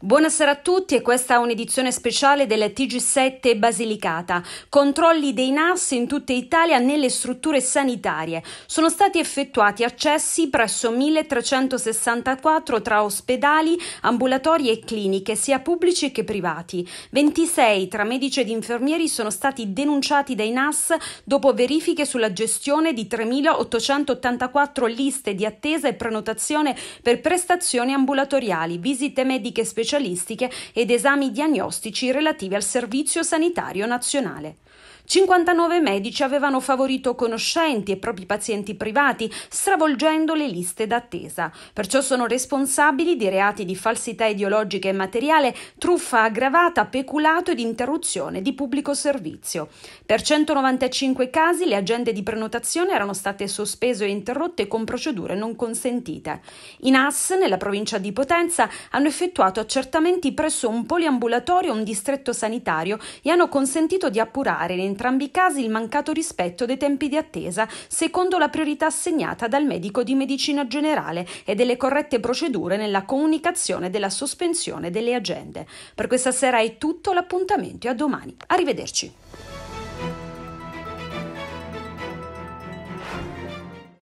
Buonasera a tutti e questa è un'edizione speciale del TG7 Basilicata. Controlli dei NAS in tutta Italia nelle strutture sanitarie. Sono stati effettuati accessi presso 1364 tra ospedali, ambulatori e cliniche, sia pubblici che privati. 26 tra medici ed infermieri sono stati denunciati dai NAS dopo verifiche sulla gestione di 3884 liste di attesa e prenotazione per prestazioni ambulatoriali, visite mediche speciali specialistiche ed esami diagnostici relativi al Servizio Sanitario Nazionale. 59 medici avevano favorito conoscenti e propri pazienti privati, stravolgendo le liste d'attesa. Perciò sono responsabili di reati di falsità ideologica e materiale, truffa aggravata, peculato ed interruzione di pubblico servizio. Per 195 casi le agende di prenotazione erano state sospese o interrotte con procedure non consentite. In AS, nella provincia di Potenza, hanno effettuato accertamenti presso un poliambulatorio e un distretto sanitario e hanno consentito di appurare le entrambi i casi il mancato rispetto dei tempi di attesa, secondo la priorità assegnata dal medico di medicina generale e delle corrette procedure nella comunicazione della sospensione delle agende. Per questa sera è tutto, l'appuntamento è a domani. Arrivederci.